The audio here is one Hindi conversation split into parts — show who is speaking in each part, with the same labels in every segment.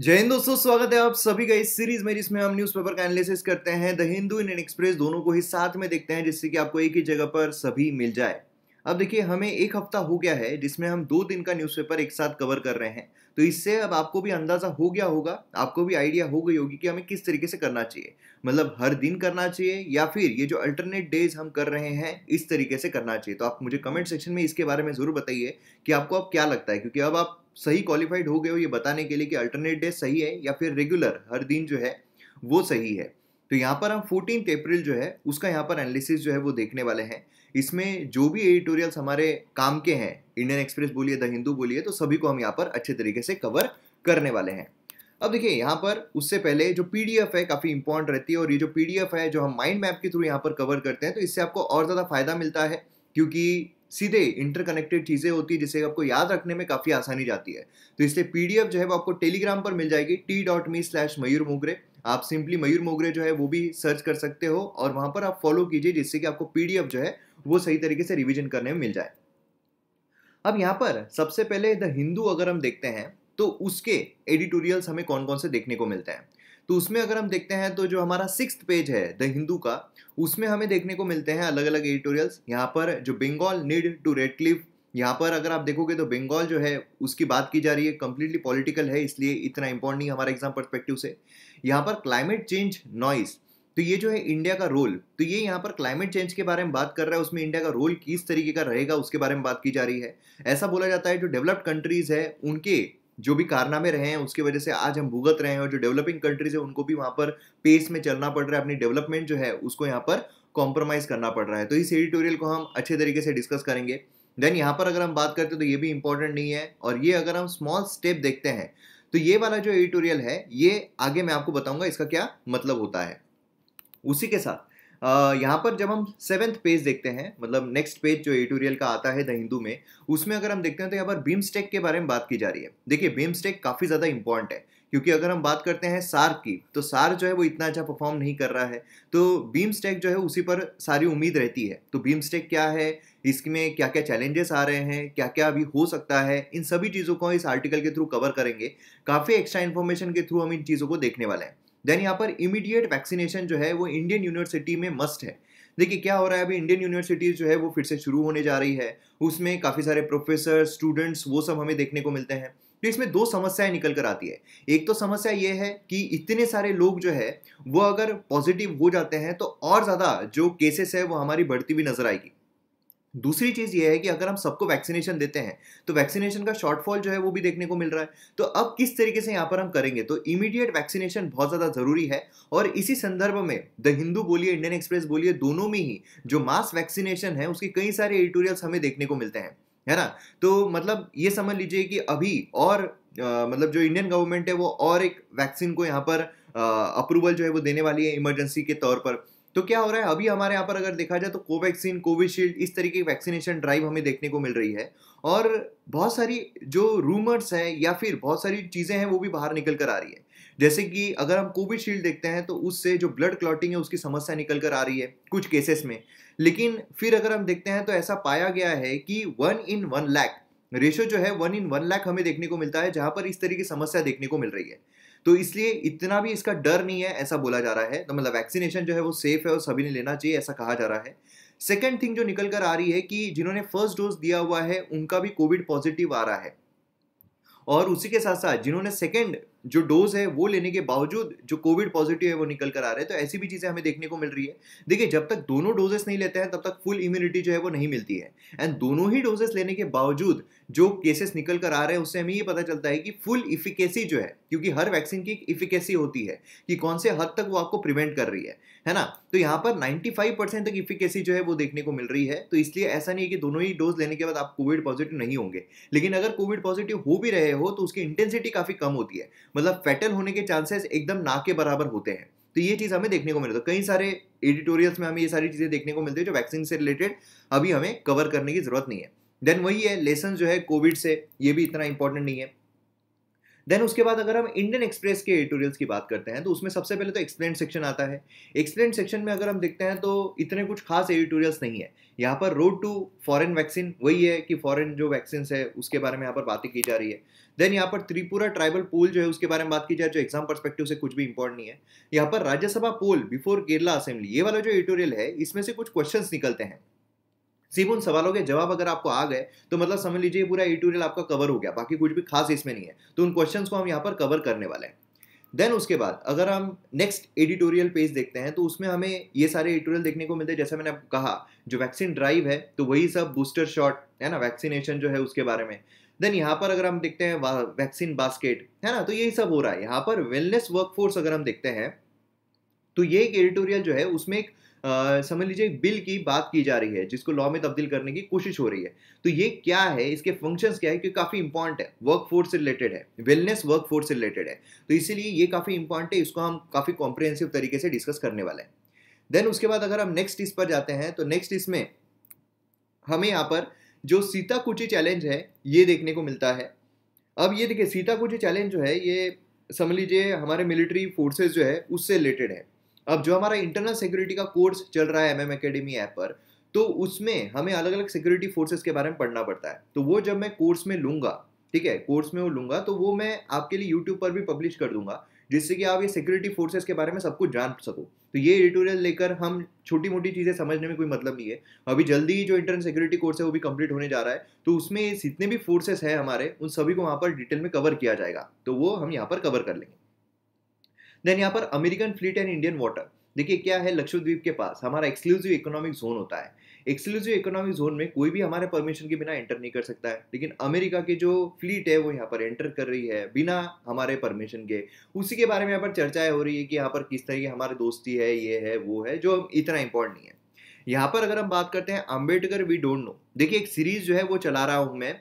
Speaker 1: जय हिंद दोस्तों स्वागत है आप सभी का इस सीरीज में जिसमें हम न्यूज़पेपर का एनालिसिस करते हैं द हिंदू इंडियन एक्सप्रेस दोनों को ही साथ में देखते हैं जिससे कि आपको एक ही जगह पर सभी मिल जाए अब देखिए हमें एक हफ्ता हो गया है जिसमें हम दो दिन का न्यूज़पेपर एक साथ कवर कर रहे हैं तो इससे अब आपको भी अंदाज़ा हो गया होगा आपको भी आइडिया हो गई होगी कि हमें किस तरीके से करना चाहिए मतलब हर दिन करना चाहिए या फिर ये जो अल्टरनेट डेज हम कर रहे हैं इस तरीके से करना चाहिए तो आप मुझे कमेंट सेक्शन में इसके बारे में ज़रूर बताइए कि आपको अब क्या लगता है क्योंकि अब आप सही क्वालिफाइड हो गए हो ये बताने के लिए कि अल्टरनेट डे सही है या फिर रेगुलर हर दिन जो है वो सही है तो यहाँ पर हम फोर्टीन अप्रैल जो है उसका यहाँ पर एनालिसिस जो है वो देखने वाले हैं इसमें जो भी एडिटोरियल्स हमारे काम के हैं इंडियन एक्सप्रेस बोलिए द हिंदू बोलिए तो सभी को हम यहाँ पर अच्छे तरीके से कवर करने वाले हैं अब देखिए यहाँ पर उससे पहले जो पीडीएफ है काफ़ी इंपॉर्टेंट रहती है और ये जो पीडीएफ है जो हम माइंड मैप के थ्रू यहाँ पर कवर करते हैं तो इससे आपको और ज़्यादा फायदा मिलता है क्योंकि सीधे इंटरकनेक्टेड चीज़ें होती है जिसे आपको याद रखने में काफ़ी आसानी जाती है तो इसलिए पीडीएफ जो है वो आपको टेलीग्राम पर मिल जाएगी t dot me slash Mayur Mogre आप सिंपली मयूर मोगरे जो है वो भी सर्च कर सकते हो और वहां पर आप फॉलो कीजिए जिससे कि आपको पीडीएफ जो है वो सही तरीके से रिविजन करने में मिल जाए अब यहाँ पर सबसे पहले द हिंदू अगर हम देखते हैं तो उसके एडिटोरियल्स हमें कौन कौन से देखने को मिलते हैं तो उसमें अगर हम देखते हैं तो जो हमारा सिक्स पेज है द हिंदू का उसमें हमें देखने को मिलते हैं अलग अलग एडिटोरियल्स यहाँ पर जो Bengal need to red cliff यहाँ पर अगर आप देखोगे तो बंगाल जो है उसकी बात की जा रही है कम्प्लीटली पॉलिटिकल है इसलिए इतना इम्पोर्टेंट नहीं हमारे एग्जाम परस्पेक्टिव से यहाँ पर क्लाइमेट चेंज नॉइस तो ये जो है इंडिया का रोल तो ये यहाँ पर क्लाइमेट चेंज के बारे में बात कर रहा है उसमें इंडिया का रोल किस तरीके का रहेगा उसके बारे में बात की जा रही है ऐसा बोला जाता है जो डेवलप्ड कंट्रीज़ है उनके जो भी कारनामे रहे हैं उसकी वजह से आज हम भुगत रहे हैं और जो डेवलपिंग कंट्रीज है उनको भी वहाँ पर पेस में चलना पड़ रहा है अपनी डेवलपमेंट जो है उसको यहाँ पर कॉम्प्रोमाइज़ करना पड़ रहा है तो इस एडिटोरियल को हम अच्छे तरीके से डिस्कस करेंगे देन यहाँ पर अगर हम बात करते हैं तो ये भी इंपॉर्टेंट नहीं है और ये अगर हम स्मॉल स्टेप देखते हैं तो ये वाला जो एडिटोरियल है ये आगे मैं आपको बताऊंगा इसका क्या मतलब होता है उसी के साथ यहाँ पर जब हम सेवेंथ पेज देखते हैं मतलब नेक्स्ट पेज जो एडिटोरियल का आता है द हिंदू में उसमें अगर हम देखते हैं तो यहाँ पर बीमस्टेक के बारे में बात की जा रही है देखिए बीमस्टेक काफ़ी ज़्यादा इंपॉर्टेंट है क्योंकि अगर हम बात करते हैं सार की तो सार जो है वो इतना अच्छा परफॉर्म नहीं कर रहा है तो बीम स्टेक जो है उसी पर सारी उम्मीद रहती है तो बीम स्टेक क्या है इसमें क्या क्या चैलेंजेस आ रहे हैं क्या क्या अभी हो सकता है इन सभी चीज़ों को इस आर्टिकल के थ्रू कवर करेंगे काफ़ी एक्स्ट्रा इन्फॉर्मेशन के थ्रू हम इन चीज़ों को देखने वाले हैं देन यहाँ पर इमीडिएट वैक्सीनेशन जो है वो इंडियन यूनिवर्सिटी में मस्ट है देखिए क्या हो रहा है अभी इंडियन यूनिवर्सिटीज़ जो है वो फिर से शुरू होने जा रही है उसमें काफ़ी सारे प्रोफेसर स्टूडेंट्स वो सब हमें देखने को मिलते हैं तो इसमें दो समस्याएं निकल कर आती है एक तो समस्या ये है कि इतने सारे लोग जो है वो अगर पॉजिटिव हो जाते हैं तो और ज़्यादा जो केसेस है वो हमारी बढ़ती हुई नजर आएगी दूसरी चीज़ यह है कि अगर हम सबको वैक्सीनेशन देते हैं तो वैक्सीनेशन का शॉर्टफॉल जो है वो भी देखने को मिल रहा है तो अब किस तरीके से यहाँ पर हम करेंगे तो इमीडिएट वैक्सीनेशन बहुत ज़्यादा ज़रूरी है और इसी संदर्भ में द हिंदू बोलिए इंडियन एक्सप्रेस बोलिए दोनों में ही जो मास वैक्सीनेशन है उसके कई सारे एडिटोरियल्स हमें देखने को मिलते हैं है ना तो मतलब ये समझ लीजिए कि अभी और आ, मतलब जो इंडियन गवर्नमेंट है वो और एक वैक्सीन को यहाँ पर अप्रूवल जो है वो देने वाली है इमरजेंसी के तौर पर तो क्या हो रहा है अभी हमारे यहाँ पर अगर देखा जाए तो कोवैक्सीन कोविशील्ड इस तरीके की वैक्सीनेशन ड्राइव हमें देखने को मिल रही है और बहुत सारी जो रूमर्स है या फिर बहुत सारी चीज़ें हैं वो भी बाहर निकल कर आ रही है जैसे कि अगर हम कोविशील्ड देखते हैं तो उससे जो ब्लड क्लॉटिंग है उसकी समस्या निकल कर आ रही है कुछ केसेस में लेकिन फिर अगर हम देखते हैं तो ऐसा पाया गया है कि one in one lakh ratio जो है वन इन वन लैख हमें देखने को मिलता है जहां पर इस तरह की समस्या देखने को मिल रही है तो इसलिए इतना भी इसका डर नहीं है ऐसा बोला जा रहा है तो मतलब वैक्सीनेशन जो है वो सेफ है और सभी ने लेना चाहिए ऐसा कहा जा रहा है सेकेंड थिंग जो निकल कर आ रही है कि जिन्होंने फर्स्ट डोज दिया हुआ है उनका भी कोविड पॉजिटिव आ रहा है और उसी के साथ साथ जिन्होंने सेकेंड जो डोज है वो लेने के बावजूद जो कोविड पॉजिटिव है वो निकल कर आ रहे हैं तो ऐसी भी चीज़ें हमें देखने को मिल रही है देखिए जब तक दोनों डोजेस नहीं लेते हैं तब तक फुल इम्यूनिटी जो है वो नहीं मिलती है एंड दोनों ही डोजेस लेने के बावजूद जो केसेस निकल कर आ रहे हैं उससे हमें ये पता चलता है कि फुल इफिकेसी जो है क्योंकि हर वैक्सीन की एक इफिकेसी होती है कि कौन से हद तक वो आपको प्रिवेंट कर रही है है ना तो यहाँ पर 95 परसेंट तक इफिकेसी जो है वो देखने को मिल रही है तो इसलिए ऐसा नहीं है कि दोनों ही डोज लेने के बाद आप कोविड पॉजिटिव नहीं होंगे लेकिन अगर कोविड पॉजिटिव हो भी रहे हो तो उसकी इंटेंसिटी काफ़ी कम होती है मतलब फैटल होने के चांसेस एकदम ना के बराबर होते हैं तो ये चीज़ हमें देखने को मिलती है तो कई सारे एडिटोरियल्स में हमें ये सारी चीज़ें देखने को मिलती है जो वैक्सीन से रिलेटेड अभी हमें कवर करने की जरूरत नहीं है देन वही है लेसन जो है कोविड से ये भी इतना इंपॉर्टेंट नहीं है देन उसके बाद अगर हम इंडियन एक्सप्रेस के एडिटोरियल्स की बात करते हैं तो उसमें सबसे पहले तो एक्सप्लेन सेक्शन आता है एक्सप्लेन सेक्शन में अगर हम देखते हैं तो इतने कुछ खास एडिटोरियल्स नहीं है यहाँ पर रोड टू फॉरेन वैक्सीन वही है कि फॉरेन जो वैक्सीन है उसके बारे में यहाँ पर बातें की जा रही है देन यहाँ पर त्रिपुरा ट्राइबल पोल जो है उसके बारे में बात की जाए जो एग्जाम परस्पेक्टिव से कुछ भी इंपॉर्टेंट नहीं है यहाँ पर Rajya Sabha poll before Kerala assembly ये वाला जो एडिटोरियल है इसमें से कुछ क्वेश्चन निकलते हैं सिर्फ उन सवालों के जवाब अगर आपको आ गए तो मतलब समझ लीजिए पूरा एडिटोरियल आपका कवर हो गया बाकी कुछ भी खास इसमें नहीं है तो उन क्वेश्चन को हम यहाँ पर कवर करने वाले हैं देन उसके बाद अगर हम नेक्स्ट एडिटोरियल पेज देखते हैं तो उसमें हमें ये सारे एडिटोरियल देखने को मिलते हैं जैसे मैंने आपको कहा जो वैक्सीन ड्राइव है तो वही सब बूस्टर शॉट है ना वैक्सीनेशन जो है उसके बारे में देन यहाँ पर अगर हम देखते हैं वैक्सीन बास्केट है ना तो यही सब हो रहा है यहाँ पर वेलनेस वर्कफोर्स अगर हम देखते हैं तो ये एक एडिटोरियल जो है उसमें एक समझ लीजिए बिल की बात की जा रही है जिसको लॉ में तब्दील करने की कोशिश हो रही है तो ये क्या है इसके फंक्शंस क्या है क्योंकि काफ़ी इंपॉर्टेंट है वर्क फोर्स से रिलेटेड है वेलनेस वर्क फोर्स से रिलेटेड है तो इसीलिए ये काफ़ी इंपॉर्टेंट है इसको हम काफ़ी कॉम्प्रिहेंसिव तरीके से डिस्कस करने वाले हैं देन उसके बाद अगर हम नेक्स्ट इस पर जाते हैं तो नेक्स्ट इसमें हमें यहाँ पर जो सीता कुची चैलेंज है ये देखने को मिलता है अब ये देखिए सीता कुची चैलेंज जो है ये समझ लीजिए हमारे मिलिट्री फोर्सेज जो है उससे रिलेटेड है अब जो हमारा इंटरनल सिक्योरिटी का कोर्स चल रहा है एम एम अकेडमी ऐप पर तो उसमें हमें अलग अलग सिक्योरिटी फोर्सेस के बारे में पढ़ना पड़ता है तो वो जब मैं कोर्स में लूंगा ठीक है कोर्स में वो लूंगा तो वो मैं आपके लिए यूट्यूब पर भी पब्लिश कर दूंगा जिससे कि आप ये सिक्योरिटी फोर्सेस के बारे में सब कुछ जान सको तो ये एडिटोरियल लेकर हम छोटी मोटी चीज़ें समझने में कोई मतलब नहीं है अभी जल्दी ही जो इंटरनल सिक्योरिटी कोर्स है वो भी कंप्लीट होने जा रहा है तो उसमें जितने भी फोर्सेस हैं हमारे उन सभी को वहाँ पर डिटेल में कवर किया जाएगा तो वो हम यहाँ पर कवर कर लेंगे देन यहाँ पर American fleet and Indian water देखिए क्या है लक्षद्वीप के पास हमारा एक्सक्लूसिव इकोनॉमिक जोन होता है एक्सक्लूसिव इकोनॉमिक जोन में कोई भी हमारे परमिशन के बिना एंटर नहीं कर सकता है लेकिन अमेरिका की जो फ्लीट है वो यहाँ पर एंटर कर रही है बिना हमारे परमिशन के उसी के बारे में यहाँ पर चर्चाएं हो रही है कि यहाँ पर किस तरह की हमारी दोस्ती है ये है वो है जो इतना इंपॉर्टेंट नहीं है यहाँ पर अगर हम बात करते हैं अम्बेडकर वी डोंट नो देखिए एक सीरीज जो है वो चला रहा हूँ मैं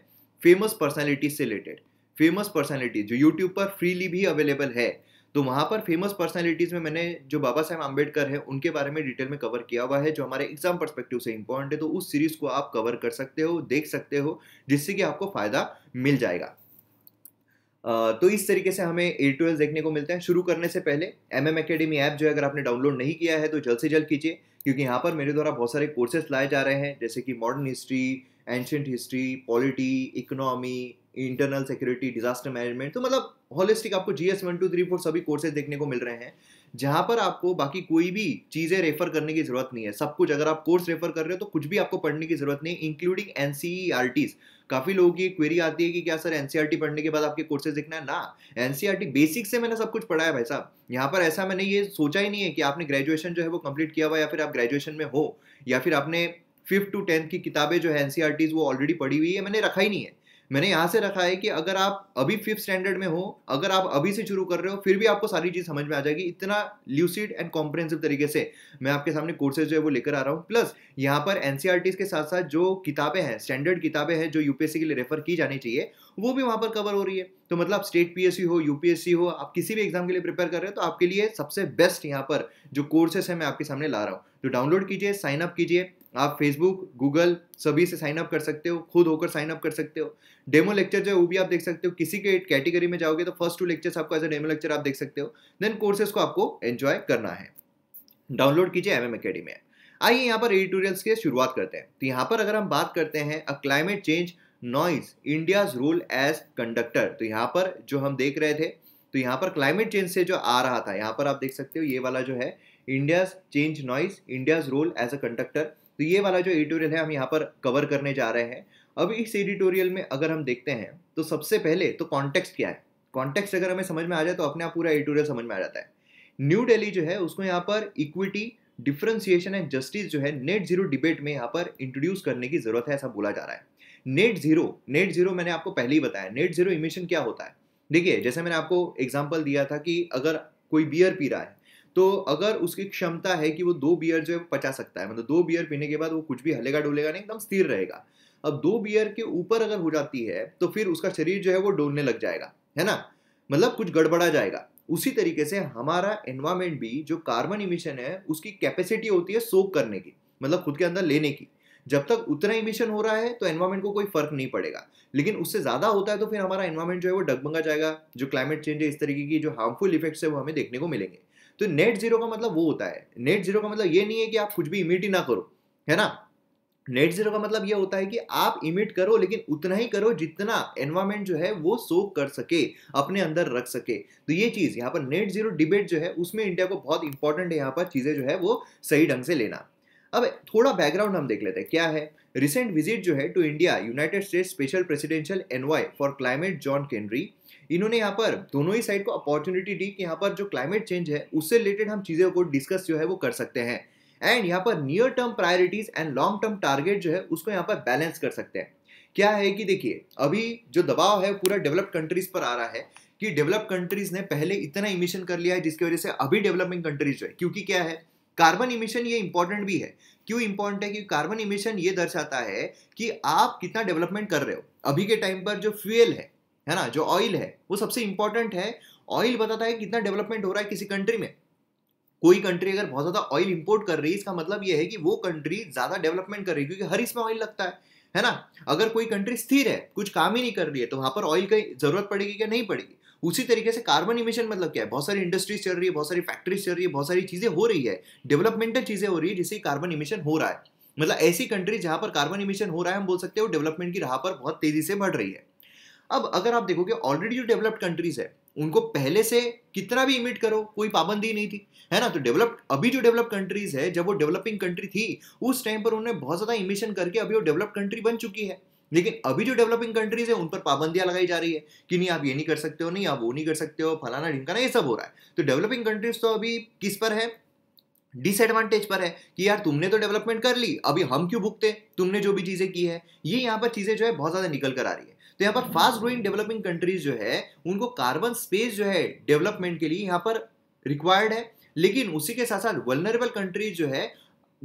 Speaker 1: फेमस पर्सनैलिटीज से रिलेटेड फेमस पर्सनैलिटीज जो यूट्यूब पर फ्रीली भी अवेलेबल है तो वहाँ पर फेमस पर्सनैलिटीज़ में मैंने जो बाबा साहेब आम्बेडकर है उनके बारे में डिटेल में कवर किया हुआ है जो हमारे एग्जाम परस्पेक्टिव से इंपॉर्टेंट है तो उस सीरीज़ को आप कवर कर सकते हो देख सकते हो जिससे कि आपको फ़ायदा मिल जाएगा तो इस तरीके से हमें ए एडिटोरियल देखने को मिलता है शुरू करने से पहले एम एम अकेडमी ऐप जो है अगर आपने डाउनलोड नहीं किया है तो जल्द से जल्द कीजिए क्योंकि यहाँ पर मेरे द्वारा बहुत सारे कोर्सेज लाए जा रहे हैं जैसे कि modern history ancient history polity economy internal security disaster management तो मतलब होलिस्टिक आपको G S one two three four सभी कोर्सेज देखने को मिल रहे हैं जहां पर आपको बाकी कोई भी चीज़ें रेफर करने की जरूरत नहीं है सब कुछ अगर आप कोर्स रेफर कर रहे हो तो कुछ भी आपको पढ़ने की जरूरत नहीं इंक्लूडिंग एन काफ़ी लोगों की क्वेरी आती है कि क्या सर एनसीआर e पढ़ने के बाद आपके कोर्सेज देखना है ना एन बेसिक e से मैंने सब कुछ पढ़ा है भाई साहब यहाँ पर ऐसा मैंने ये सोचा ही नहीं है कि आपने ग्रेजुएशन जो है वो कंप्लीट किया हुआ या फिर आप ग्रेजुएशन में हो या फिर आपने फिफ्थ टू टेंथ की किताबें जो है एनसीआर e वो ऑलरेडी पढ़ी हुई है मैंने रखा ही नहीं है मैंने यहाँ से रखा है कि अगर आप अभी फिफ्थ स्टैंडर्ड में हो अगर आप अभी से शुरू कर रहे हो फिर भी आपको सारी चीज़ समझ में आ जाएगी इतना ल्यूसिड एंड कॉम्प्रेंसिव तरीके से मैं आपके सामने कोर्सेज जो है वो लेकर आ रहा हूँ प्लस यहाँ पर एन e के साथ साथ जो किताबें हैं स्टैंडर्ड किताबें हैं जो यूपीएससी के लिए रेफर की जानी चाहिए वो भी वहाँ पर कवर हो रही है तो मतलब स्टेट पीएससी हो यूपीएससी हो आप किसी भी एग्जाम के लिए प्रिपेयर कर रहे हो तो आपके लिए सबसे बेस्ट यहाँ पर जो कोर्सेस है मैं आपके सामने ला रहा हूँ तो डाउनलोड कीजिए साइन अप कीजिए आप फेसबुक गूगल सभी से साइन अप कर सकते हो खुद होकर साइन अप कर सकते हो डेमो लेक्चर जो है वो भी आप देख सकते हो किसी के कैटेगरी में जाओगे तो फर्स्ट टू लेक्चर्स आपको एज अ डेमो लेक्चर आप देख सकते हो देन कोर्सेज को आपको एंजॉय करना है डाउनलोड कीजिए एम एम अकेडमी ऐप आइए यहाँ पर एडिटोरियल्स की शुरुआत करते हैं तो यहाँ पर अगर हम बात करते हैं a climate change noise India's role as conductor तो यहाँ पर जो हम देख रहे थे तो यहाँ पर क्लाइमेट चेंज से जो आ रहा था यहाँ पर आप देख सकते हो ये वाला जो है India's change noise India's role as a conductor तो ये वाला जो एडिटोरियल है हम यहाँ पर कवर करने जा रहे हैं अब इस एडिटोरियल में अगर हम देखते हैं तो सबसे पहले तो कॉन्टेक्स्ट क्या है कॉन्टेक्स्ट अगर हमें समझ में आ जाए तो अपने आप पूरा एडिटोरियल समझ में आ जाता है न्यू डेली जो है उसको यहाँ पर इक्विटी डिफ्रेंसिएशन एंड जस्टिस जो है नेट जीरो डिबेट में यहाँ पर इंट्रोड्यूस करने की जरूरत है ऐसा बोला जा रहा है नेट जीरो नेट जीरो मैंने आपको पहले ही बताया नेट जीरो इमिशन क्या होता है देखिए जैसे मैंने आपको एग्जाम्पल दिया था कि अगर कोई बियर पी रहा है तो अगर उसकी क्षमता है कि वो दो बियर जो है वो पचा सकता है मतलब दो बियर पीने के बाद वो कुछ भी हलेगा डोलेगा नहीं एकदम स्थिर रहेगा अब दो बियर के ऊपर अगर हो जाती है तो फिर उसका शरीर जो है वो डोलने लग जाएगा है ना मतलब कुछ गड़बड़ा जाएगा उसी तरीके से हमारा एनवायरमेंट भी जो कार्बन इमिशन है उसकी कैपेसिटी होती है सोक करने की मतलब खुद के अंदर लेने की जब तक उतना इमिशन हो रहा है तो एनवायरमेंट को कोई फर्क नहीं पड़ेगा लेकिन उससे ज़्यादा होता है तो फिर हमारा एनवायरमेंट जो है वो डगमगा जाएगा जो क्लाइमेट चेंज है इस तरीके की जो हार्मफुल इफेक्ट्स है वो हमें देखने को मिलेंगे तो नेट जीरो का मतलब वो होता है नेट जीरो का मतलब ये नहीं है कि आप कुछ भी इमिट ही ना करो है ना नेट जीरो का मतलब ये होता है कि आप इमिट करो लेकिन उतना ही करो जितना एनवायरमेंट जो है वो सोक कर सके अपने अंदर रख सके तो ये चीज़ यहाँ पर नेट जीरो डिबेट जो है उसमें इंडिया को बहुत इंपॉर्टेंट है यहाँ पर चीज़ें जो है वो सही ढंग से लेना अब थोड़ा बैकग्राउंड हम देख लेते हैं क्या है रिसेंट विजिट जो है to India United State special presidential envoy for climate John Kerry इन्होंने यहाँ पर दोनों ही साइड को अपॉर्चुनिटी दी कि यहाँ पर जो क्लाइमेट चेंज है उससे रिलेटेड हम चीज़ों को डिस्कस जो है वो कर सकते हैं एंड यहाँ पर near term priorities and long term target जो है उसको यहाँ पर बैलेंस कर सकते हैं क्या है कि देखिए अभी जो दबाव है पूरा डेवलप्ड कंट्रीज पर आ रहा है कि डेवलप्ड कंट्रीज ने पहले इतना इमिशन कर लिया है जिसकी वजह से अभी डेवलपिंग कंट्रीज है क्योंकि क्या है कार्बन इमिशन ये इंपॉर्टेंट भी है क्यों इंपॉर्टेंट है क्योंकि कार्बन इमिशन ये दर्शाता है कि आप कितना डेवलपमेंट कर रहे हो अभी के टाइम पर जो फ्यूएल है है ना जो ऑयल है वो सबसे इंपॉर्टेंट है ऑयल बताता है कितना डेवलपमेंट हो रहा है किसी कंट्री में कोई कंट्री अगर बहुत ज़्यादा ऑयल इंपोर्ट कर रही है इसका मतलब ये है कि वो कंट्री ज़्यादा डेवलपमेंट कर रही है क्योंकि हर इसमें ऑयल लगता है है ना अगर कोई कंट्री स्थिर है कुछ काम ही नहीं कर रही है तो वहां पर ऑयल की जरूरत पड़ेगी क्या नहीं पड़ेगी उसी तरीके से कार्बन इमिशन मतलब क्या है बहुत सारी इंडस्ट्रीज चल रही है बहुत सारी फैक्ट्रीज चल रही है बहुत सारी चीज़ें हो रही है डेवलपमेंटल चीज़ें हो रही है जिससे कार्बन इमिशन हो रहा है मतलब ऐसी कंट्री जहां पर कार्बन इमिशन हो रहा है हम बोल सकते हैं वो डेवलपमेंट की राह पर बहुत तेज़ी से बढ़ रही है अब अगर आप देखोगे ऑलरेडी जो डेवलप्ड कंट्रीज है उनको पहले से कितना भी इमिट करो कोई पाबंदी नहीं थी है ना तो डेवलप्ड अभी जो डेवलप कंट्रीज है जब वो डेवलपिंग कंट्री थी उस टाइम पर उन्होंने बहुत ज़्यादा इमिशन करके अभी वो डेवलप कंट्री बन चुकी है लेकिन अभी जो डेवलपिंग कंट्रीज है उन पर पाबंदियां लगाई जा रही है कि नहीं आप ये नहीं कर सकते हो नहीं आप वो नहीं कर सकते हो फलाना ढिमकाना ये सब हो रहा है तो डेवलपिंग कंट्रीज तो अभी किस पर है डिसएडवांटेज पर है कि यार तुमने तो डेवलपमेंट कर ली अभी हम क्यों भुगते तुमने जो भी चीज़ें की है ये यहाँ पर चीज़ें जो है बहुत ज़्यादा निकल कर आ रही है तो यहाँ पर फास्ट ग्रोइंग डेवलपिंग कंट्रीज जो है उनको कार्बन स्पेस जो है डेवलपमेंट के लिए यहाँ पर रिक्वायर्ड है लेकिन उसी के साथ साथ वलनरेबल कंट्रीज जो है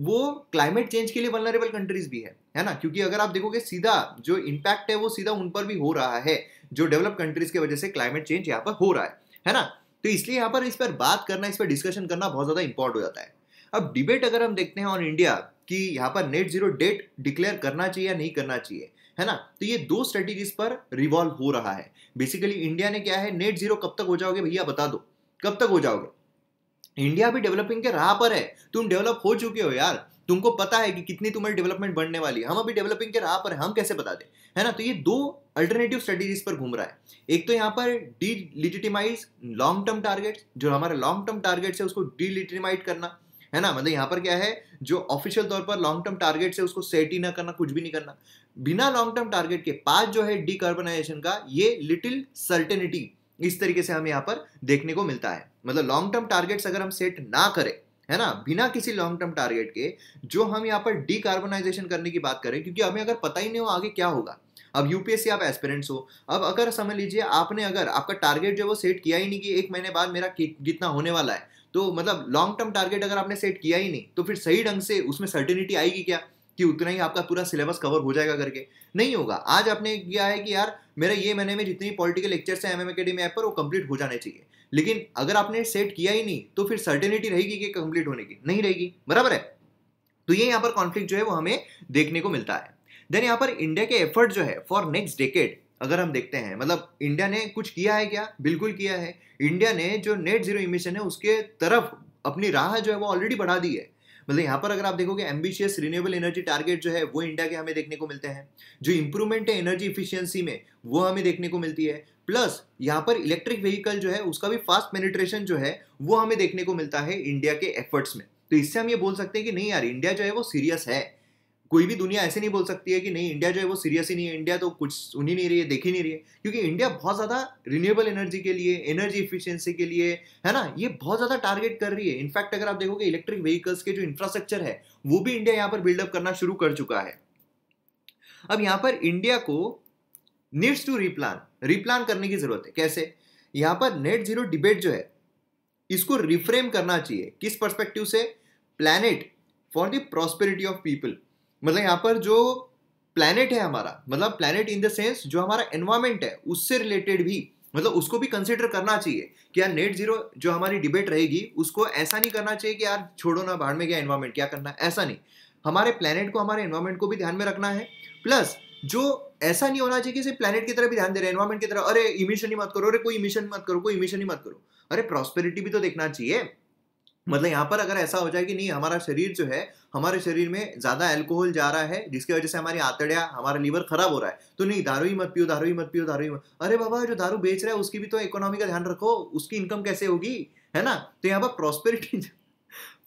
Speaker 1: वो क्लाइमेट चेंज के लिए वलनरेबल कंट्रीज भी है है ना क्योंकि अगर आप देखोगे सीधा जो इम्पैक्ट है वो सीधा उन पर भी हो रहा है जो डेवलप कंट्रीज की वजह से क्लाइमेट चेंज यहाँ पर हो रहा है है ना तो इसलिए यहाँ पर इस पर बात करना इस पर डिस्कशन करना बहुत ज़्यादा इंपॉर्ट हो जाता है अब डिबेट अगर हम देखते हैं ऑन इंडिया कि यहाँ पर नेट जीरो डेट डिक्लेयर करना चाहिए या नहीं करना चाहिए है ना तो ये दो स्ट्रेटेजीज पर रिवॉल्व हो रहा है बेसिकली इंडिया ने क्या है नेट जीरो कब तक हो जाओगे भैया बता दो कब तक हो जाओगे इंडिया भी डेवलपिंग के राह पर है तुम डेवलप हो चुके हो यार तुमको पता है कि कितनी तुम्हारी डेवलपमेंट बढ़ने वाली है हम अभी डेवलपिंग के राह पर हम कैसे बता दें है ना तो ये दो अल्टरनेटिव स्ट्रेटेजीज पर घूम रहा है एक तो यहाँ पर delegitimize long term targets जो हमारे लॉन्ग टर्म टारगेट्स है उसको डी करना है ना मतलब यहाँ पर क्या है जो ऑफिशियल तौर पर लॉन्ग टर्म टारगेट से उसको सेट ही ना करना कुछ भी नहीं करना बिना लॉन्ग टर्म टारगेट के पास जो है डिकार्बनाइजेशन का ये लिटिल सर्टेनिटी इस तरीके से हमें यहाँ पर देखने को मिलता है मतलब लॉन्ग टर्म टारगेट्स अगर हम सेट ना करें है ना बिना किसी लॉन्ग टर्म टारगेट के जो हम यहाँ पर डिकार्बनाइजेशन करने की बात करें क्योंकि हमें अगर पता ही नहीं हो आगे क्या होगा अब यूपीएससी आप एस्पिरेंट्स हो अब अगर समझ लीजिए आपने अगर आपका टारगेट जो है वो सेट किया ही नहीं कि एक महीने बाद मेरा कितना होने वाला है तो मतलब लॉन्ग टर्म टारगेट अगर आपने सेट किया ही नहीं तो फिर सही ढंग से उसमें सर्टिनिटी आएगी क्या कि उतना ही आपका पूरा सिलेबस कवर हो जाएगा करके नहीं होगा आज आपने किया है कि यार मेरा ये महीने में जितनी पॉलिटिकल लेक्चर्स हैं एम एम ऐप पर वो कंप्लीट हो जाने चाहिए लेकिन अगर आपने सेट किया ही नहीं तो फिर सर्टेनिटी रहेगी कि कंप्लीट होने की नहीं रहेगी बराबर है तो ये यहाँ पर कॉन्फ्लिक्ट जो है वो हमें देखने को मिलता है देन यहाँ पर इंडिया के एफर्ट जो है फॉर नेक्स्ट डेकेड अगर हम देखते हैं मतलब इंडिया ने कुछ किया है क्या बिल्कुल किया है इंडिया ने जो नेट जीरो इमिशन है उसके तरफ अपनी राह जो है वो ऑलरेडी बढ़ा दी है मतलब यहाँ पर अगर आप देखोगे एम्बिशियस रिन्यूएबल एनर्जी टारगेट जो है वो इंडिया के हमें देखने को मिलते हैं जो इंप्रूवमेंट है एनर्जी इफिशियंसी में वो हमें देखने को मिलती है प्लस यहाँ पर इलेक्ट्रिक व्हीकल जो है उसका भी फास्ट पेनिट्रेशन जो है वो हमें देखने को मिलता है इंडिया के एफर्ट्स में तो इससे हम ये बोल सकते हैं कि नहीं यार इंडिया जो है वो सीरियस है कोई भी दुनिया ऐसे नहीं बोल सकती है कि नहीं इंडिया जो है वो सीरियस ही नहीं है इंडिया तो कुछ सुन ही नहीं रही है देख ही नहीं रही है क्योंकि इंडिया बहुत ज़्यादा रिन्यूएबल एनर्जी के लिए एनर्जी इफिशियंसी के लिए है ना ये बहुत ज़्यादा टारगेट कर रही है इनफैक्ट अगर आप देखोगे इलेक्ट्रिक व्हीकल्स के जो इंफ्रास्ट्रक्चर है वो भी इंडिया यहाँ पर बिल्डअप करना शुरू कर चुका है अब यहाँ पर इंडिया को नीड्स टू रिप्लान रिप्लान करने की ज़रूरत है कैसे यहाँ पर नेट जीरो डिबेट जो है इसको रिफ्रेम करना चाहिए किस परस्पेक्टिव से planet for the prosperity of people मतलब यहाँ पर जो प्लानट है हमारा मतलब प्लानट इन द सेंस जो हमारा एनवायरमेंट है उससे रिलेटेड भी मतलब उसको भी कंसिडर करना चाहिए कि यार नेट जीरो जो हमारी डिबेट रहेगी उसको ऐसा नहीं करना चाहिए कि यार छोड़ो ना बाढ़ में क्या एनवायरमेंट क्या करना है ऐसा नहीं हमारे प्लानट को हमारे एनवायरमेंट को भी ध्यान में रखना है प्लस जो ऐसा नहीं होना चाहिए कि सिर्फ प्लानट की तरफ भी ध्यान दे रहे एनवायरमेंट की तरह अरे इमिशन ही मत करो अरे कोई इमिशन मत करो कोई इमिशन ही मत करो अरे प्रॉस्पेरिटी भी तो देखना चाहिए मतलब यहाँ पर अगर ऐसा हो जाए कि नहीं हमारा शरीर जो है हमारे शरीर में ज़्यादा एल्कोहल जा रहा है जिसकी वजह से हमारी आतड़िया हमारा लीवर खराब हो रहा है तो नहीं दारू ही मत पियो दारू ही मत पियो दारू ही मत अरे बाबा जो दारू बेच रहा है उसकी भी तो इकोनॉमी का ध्यान रखो उसकी इनकम कैसे होगी है ना तो यहाँ पर प्रॉस्पेरिटी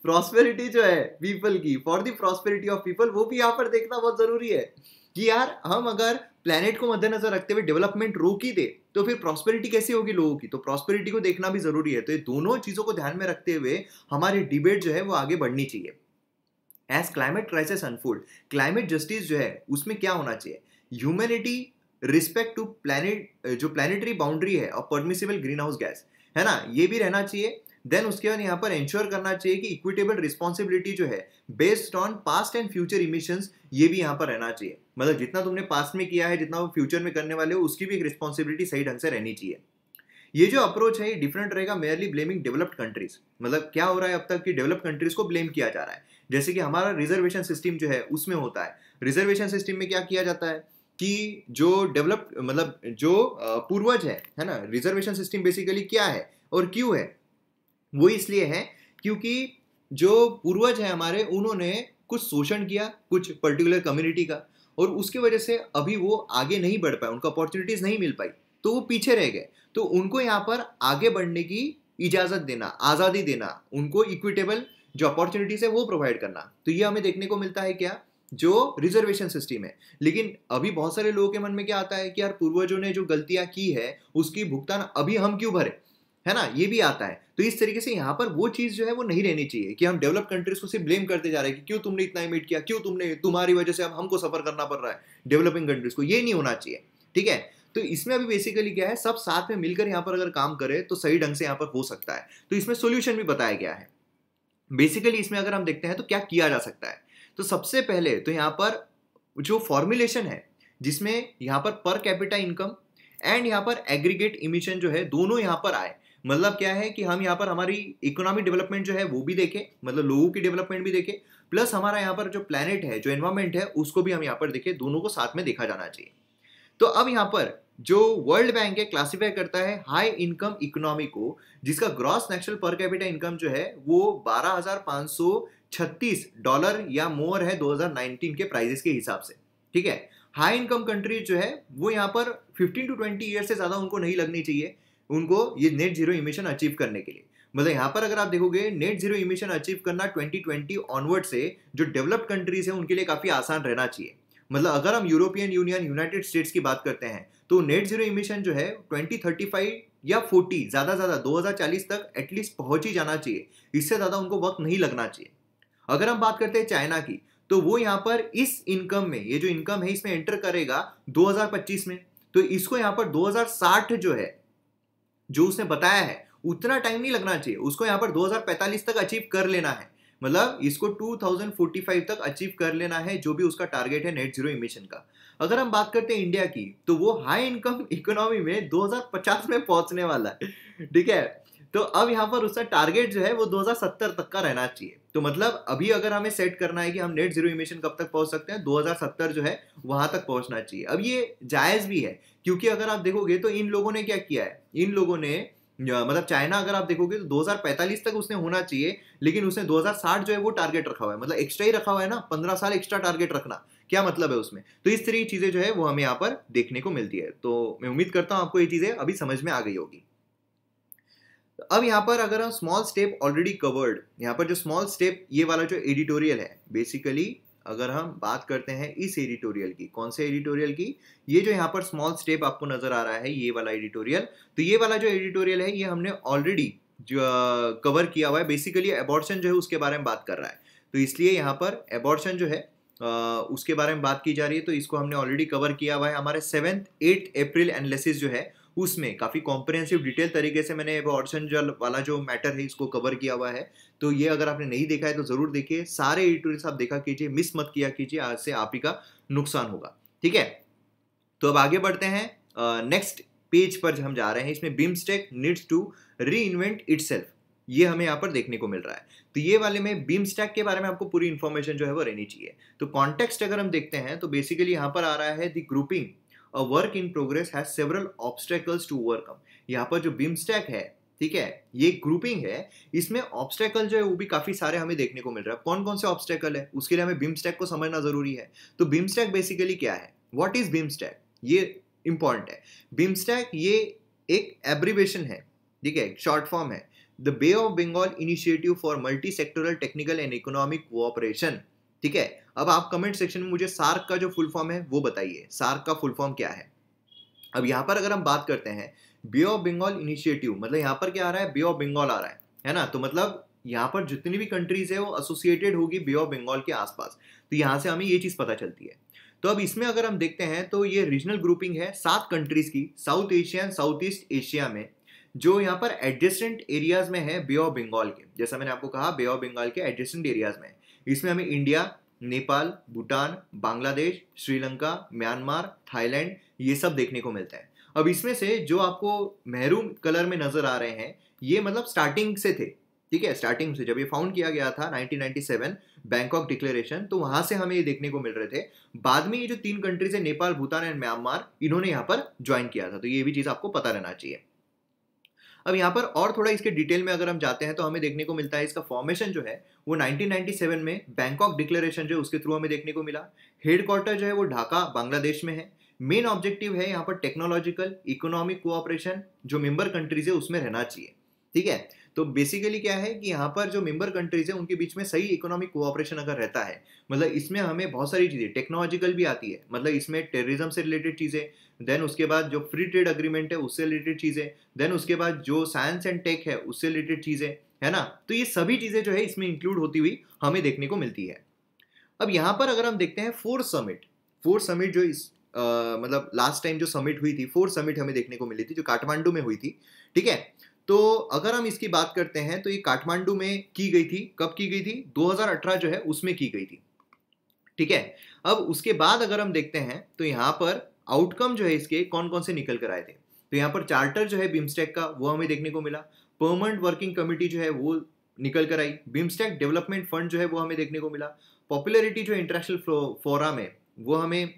Speaker 1: प्रॉस्पेरिटी जो है पीपल की for the prosperity of people वो भी यहाँ पर देखना बहुत जरूरी है कि यार हम अगर प्लानट को मद्देनजर रखते हुए डेवलपमेंट रोक ही दे तो फिर प्रॉस्पेरिटी कैसे होगी लोगों की तो प्रॉस्पेरिटी को देखना भी जरूरी है तो ये दोनों चीज़ों को ध्यान में रखते हुए हमारी डिबेट जो है वो आगे बढ़नी चाहिए as climate crisis unfold climate justice जो है उसमें क्या होना चाहिए ह्यूमेनिटी रिस्पेक्ट टू प्लानिट जो प्लानिटरी बाउंड्री है और परमिसिबल ग्रीन हाउस गैस है ना ये भी रहना चाहिए देन उसके बाद यहाँ पर इंश्योर करना चाहिए कि इक्विटेबल रिस्पॉन्सिबिलिटी जो है based on past and future emission ये भी यहाँ पर रहना चाहिए मतलब जितना तुमने पास्ट में किया है जितना वो फ्यूचर में करने वाले हो उसकी भी एक रिस्पॉन्सिबिलिटी सही ढंग से रहनी चाहिए ये जो अप्रोच है ये डिफरेंट रहेगा मेयरली ब्लेमिंग डेवलप्ड कंट्रीज मतलब क्या हो रहा है अब तक कि डेवलप्ड कंट्रीज को ब्लेम किया जा रहा है जैसे कि हमारा रिजर्वेशन सिस्टम जो है उसमें होता है रिजर्वेशन सिस्टम में क्या किया जाता है कि जो डेवलप्ड मतलब जो पूर्वज है है ना रिजर्वेशन सिस्टम बेसिकली क्या है और क्यों है वो इसलिए है क्योंकि जो पूर्वज हैं हमारे उन्होंने कुछ शोषण किया कुछ पर्टिकुलर कम्युनिटी का और उसकी वजह से अभी वो आगे नहीं बढ़ पाए उनको अपॉर्चुनिटीज़ नहीं मिल पाई तो वो पीछे रह गए तो उनको यहाँ पर आगे बढ़ने की इजाज़त देना आज़ादी देना उनको इक्विटेबल जो अपॉर्चुनिटीज़ है वो प्रोवाइड करना तो ये हमें देखने को मिलता है क्या जो रिजर्वेशन सिस्टम है लेकिन अभी बहुत सारे लोगों के मन में क्या आता है कि यार पूर्वजों ने जो गलतियां की है उसकी भुगतान अभी हम क्यों भरे है ना ये भी आता है तो इस तरीके से यहाँ पर वो चीज़ जो है वो नहीं रहनी चाहिए कि हम डेवलप कंट्रीज को सिर्फ ब्लेम करते जा रहे हैं कि क्यों तुमने इतना इमिट किया क्यों तुमने तुम्हारी वजह से अब हमको सफर करना पड़ रहा है डेवलपिंग कंट्रीज को ये नहीं होना चाहिए ठीक है तो इसमें अभी बेसिकली क्या है सब साथ में मिलकर यहाँ पर अगर काम करे तो सही ढंग से यहाँ पर हो सकता है तो इसमें सोल्यूशन भी बताया गया है बेसिकली इसमें अगर हम देखते हैं तो क्या किया जा सकता है तो सबसे पहले तो यहाँ पर जो फॉर्मुलेशन है जिसमें यहाँ पर पर कैपिटा इनकम एंड यहाँ पर एग्रीगेट इमिशन जो है दोनों यहाँ पर आए मतलब क्या है कि हम यहाँ पर हमारी इकोनॉमिक डेवलपमेंट जो है वो भी देखें मतलब लोगों की डेवलपमेंट भी देखें प्लस हमारा यहाँ पर जो प्लानट है जो एनवायरमेंट है उसको भी हम यहाँ पर देखें दोनों को साथ में देखा जाना चाहिए तो अब यहाँ पर जो वर्ल्ड बैंक है क्लासीफाई करता है हाई इनकम इकोनॉमी को जिसका gross national per capita income जो है वो बारह डॉलर या मोर है दो के प्राइजेस के हिसाब से ठीक है हाई इनकम कंट्रीज जो है वो यहाँ पर 15 टू 20 ईयर से ज़्यादा उनको नहीं लगनी चाहिए उनको ये नेट जीरो इमिशन अचीव करने के लिए मतलब यहाँ पर अगर आप देखोगे नेट जीरो इमिशन अचीव करना 2020 ऑनवर्ड से जो डेवलप्ड कंट्रीज है उनके लिए काफ़ी आसान रहना चाहिए मतलब अगर हम यूरोपियन यूनियन यूनाइटेड स्टेट्स की बात करते हैं तो नेट जीरो इमिशन जो है 2035 या 40 ज़्यादा ज़्यादा 2040 तक एटलीस्ट पहुंच ही जाना चाहिए इससे ज़्यादा उनको वक्त नहीं लगना चाहिए अगर हम बात करते हैं चाइना की तो वो यहाँ पर इस इनकम में ये जो इनकम है इसमें एंटर करेगा 2025 में तो इसको यहाँ पर 2060 जो है जो उसने बताया है उतना टाइम नहीं लगना चाहिए उसको यहाँ पर 2045 तक अचीव कर लेना है मतलब इसको 2045 तक अचीव कर लेना है जो भी उसका टारगेट है नेट जीरो इमिशन का अगर हम बात करते हैं इंडिया की तो वो हाई इनकम इकोनॉमी में 2050 में पहुंचने वाला है ठीक है तो अब यहाँ पर उसका टारगेट जो है वो 2070 तक का रहना चाहिए तो मतलब अभी अगर हमें सेट करना है कि हम नेट जीरो इमिशन कब तक पहुंच सकते हैं 2070 जो है वहां तक पहुंचना चाहिए अब ये जायज भी है क्योंकि अगर आप देखोगे तो इन लोगों ने क्या किया है इन लोगों ने मतलब चाइना अगर आप देखोगे तो 2045 तक उसने होना चाहिए लेकिन उसने 2060 जो है वो टारगेट रखा हुआ है मतलब एक्स्ट्रा ही रखा हुआ है ना 15 साल एक्स्ट्रा टारगेट रखना क्या मतलब है उसमें तो इस तरह की चीजें जो है वो हमें यहाँ पर देखने को मिलती है तो मैं उम्मीद करता हूँ आपको ये चीजें अभी समझ में आ गई होगी तो अब यहाँ पर अगर हम स्मॉल स्टेप ऑलरेडी कवर्ड यहाँ पर जो स्मॉल स्टेप ये वाला जो एडिटोरियल है बेसिकली अगर हम बात करते हैं इस एडिटोरियल की कौन से एडिटोरियल की ये जो यहाँ पर स्मॉल स्टेप आपको नजर आ रहा है ये वाला एडिटोरियल तो ये वाला जो एडिटोरियल है ये हमने ऑलरेडी जो कवर किया हुआ है बेसिकली एबॉर्शन जो है उसके बारे में बात कर रहा है तो इसलिए यहाँ पर एबॉर्शन जो है आ, उसके बारे में बात की जा रही है तो इसको हमने ऑलरेडी कवर किया हुआ है हमारे सेवेंथ एट अप्रैल एनालिसिस जो है उसमें काफ़ी कॉम्प्रहेंसिव डिटेल तरीके से मैंने ऑडिशन जल वाला जो मैटर है इसको कवर किया हुआ है तो ये अगर आपने नहीं देखा है तो ज़रूर देखिए सारे एडिटोरियल्स आप देखा कीजिए मिस मत किया कीजिए आज से आप ही का नुकसान होगा ठीक है तो अब आगे बढ़ते हैं नेक्स्ट पेज पर हम जा रहे हैं इसमें BIMSTEC needs to reinvent it ये हमें यहाँ पर देखने को मिल रहा है तो ये वाले में बीमस्टैक के बारे में आपको पूरी इन्फॉर्मेशन जो है वो रहनी चाहिए तो कॉन्टेक्स्ट अगर हम देखते हैं तो बेसिकली यहाँ पर आ रहा है the grouping a work in progress has several obstacles to overcome यहाँ पर जो बीम है ठीक है ये ग्रुपिंग है इसमें ऑब्स्टेकल जो है वो भी काफी सारे हमें देखने को मिल रहा है कौन कौन से ऑब्स्टेकल है उसके लिए हमें बीम को समझना जरूरी है तो बीम बेसिकली क्या है वॉट इज बीम ये इंपॉर्टेंट है बीम ये एक एब्रीवेशन है ठीक है शॉर्ट फॉर्म है the Bay of Bengal initiative for multi sectoral technical and economic cooperation ठीक है अब आप कमेंट सेक्शन में मुझे सार्क का जो फुल फॉर्म है वो बताइए सार्क का फुल फॉर्म क्या है अब यहाँ पर अगर हम बात करते हैं बे ऑफ बंगाल इनिशिएटिव मतलब यहाँ पर क्या आ रहा है बे ऑफ बंगाल आ रहा है है ना तो मतलब यहाँ पर जितनी भी कंट्रीज है वो एसोसिएटेड होगी बे ऑफ बंगाल के आसपास तो यहाँ से हमें ये चीज़ पता चलती है तो अब इसमें अगर हम देखते हैं तो ये रीजनल ग्रुपिंग है सात कंट्रीज की South Asia and South East Asia में जो यहाँ पर एडजस्टेंट एरियाज में है बे ऑफ बंगाल के जैसा मैंने आपको कहा बे ऑफ बंगाल के एडजस्टेंट एरियाज में इसमें हमें India Nepal Bhutan Bangladesh Sri Lanka Myanmar Thailand ये सब देखने को मिलता है अब इसमें से जो आपको महरूम कलर में नज़र आ रहे हैं ये मतलब स्टार्टिंग से थे ठीक है स्टार्टिंग से जब ये फाउंड किया गया था 1997 बैंकॉक डिक्लेरेशन तो वहां से हमें ये देखने को मिल रहे थे बाद में ये जो तीन कंट्रीज है नेपाल भूटान एंड म्यांमार इन्होंने यहाँ पर ज्वाइन किया था तो ये भी चीज़ आपको पता रहना चाहिए अब यहाँ पर और थोड़ा इसके डिटेल में अगर हम जाते हैं तो हमें देखने को मिलता है इसका फॉर्मेशन जो है वो 1997 में बैंकॉक डिक्लेरेशन जो है उसके थ्रू हमें देखने को मिला हेडक्वार्टर जो है वो ढाका बांग्लादेश में है मेन ऑब्जेक्टिव है यहाँ पर टेक्नोलॉजिकल इकोनॉमिक कोऑपरेशन जो मेंबर कंट्रीज है उसमें रहना चाहिए ठीक है तो बेसिकली क्या है कि यहाँ पर जो मेंबर कंट्रीज है उनके बीच में सही इकोनॉमिक कोऑपरेशन अगर रहता है मतलब इसमें हमें बहुत सारी चीज़ें टेक्नोलॉजिकल भी आती है मतलब इसमें टेररिज्म से रिलेटेड चीज़ें देन उसके बाद जो फ्री ट्रेड अग्रीमेंट है उससे रिलेटेड चीज़ें देन उसके बाद जो साइंस एंड टेक है उससे रिलेटेड चीज़ें है ना तो ये सभी चीज़ें जो है इसमें इंक्लूड होती हुई हमें देखने को मिलती है अब यहाँ पर अगर हम देखते हैं फोर समिट फोर समिट जो इस आ, मतलब लास्ट टाइम जो समिट हुई थी फोर समिट हमें देखने को मिली थी जो काठमांडू में हुई थी ठीक है तो अगर हम इसकी बात करते हैं तो ये काठमांडू में की गई थी कब की गई थी 2018 जो है उसमें की गई थी ठीक है अब उसके बाद अगर हम देखते हैं तो यहाँ पर आउटकम जो है इसके कौन कौन से निकल कर आए थे तो यहाँ पर चार्टर जो है बिम्स्टेक का वो हमें देखने को मिला परमानेंट वर्किंग कमिटी जो है वो निकल कर आई बिम्स्टेक डेवलपमेंट फंड जो है वो हमें देखने को मिला पॉपुलरिटी जो इंटरनेशनल फोरम है वो हमें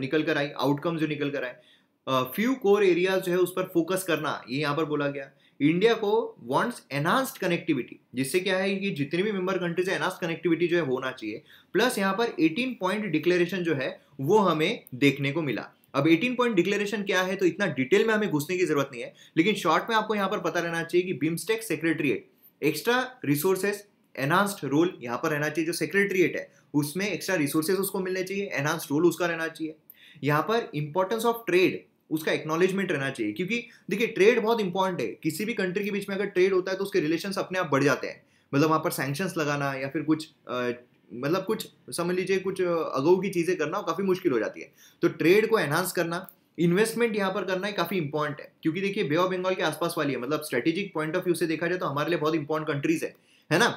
Speaker 1: निकल कर आई आउटकम जो निकल कर आए फ्यू कोर एरियाज जो है उस पर फोकस करना ये यहाँ पर बोला गया इंडिया को वांट्स एनहांस्ड कनेक्टिविटी जिससे क्या है कि जितनी भी मेंबर कंट्रीज है एनहांस्ड कनेक्टिविटी जो है होना चाहिए प्लस यहाँ पर 18 पॉइंट डिक्लेरेशन जो है वो हमें देखने को मिला अब 18 पॉइंट डिक्लेरेशन क्या है तो इतना डिटेल में हमें घुसने की जरूरत नहीं है लेकिन शॉर्ट में आपको यहाँ पर पता रहना चाहिए कि BIMSTEC secretariat extra resources enhanced role यहाँ पर रहना चाहिए जो सेक्रेटरीट है उसमें एक्स्ट्रा रिसोर्सेज उसको मिलने चाहिए एनहांस्ड रोल उसका रहना चाहिए यहाँ पर इंपॉर्टेंस ऑफ ट्रेड उसका एक्नोलेजमेंट रहना चाहिए क्योंकि देखिए ट्रेड बहुत इंपॉर्टेंट है किसी भी कंट्री के बीच में अगर ट्रेड होता है तो उसके रिलेशन अपने आप बढ़ जाते हैं मतलब वहाँ पर सैंक्शंस लगाना या फिर कुछ मतलब कुछ समझ लीजिए कुछ अगो की चीज़ें करना काफ़ी मुश्किल हो जाती है तो ट्रेड को एनहांस करना इन्वेस्टमेंट यहाँ पर करना काफ़ी इंपॉर्टेंट है क्योंकि देखिए बे ऑफ बंगाल के आसपास वाली है मतलब स्ट्रेटेजिक पॉइंट ऑफ व्यू से देखा जाए तो हमारे लिए बहुत इंपॉर्टेंट कंट्रीज है है ना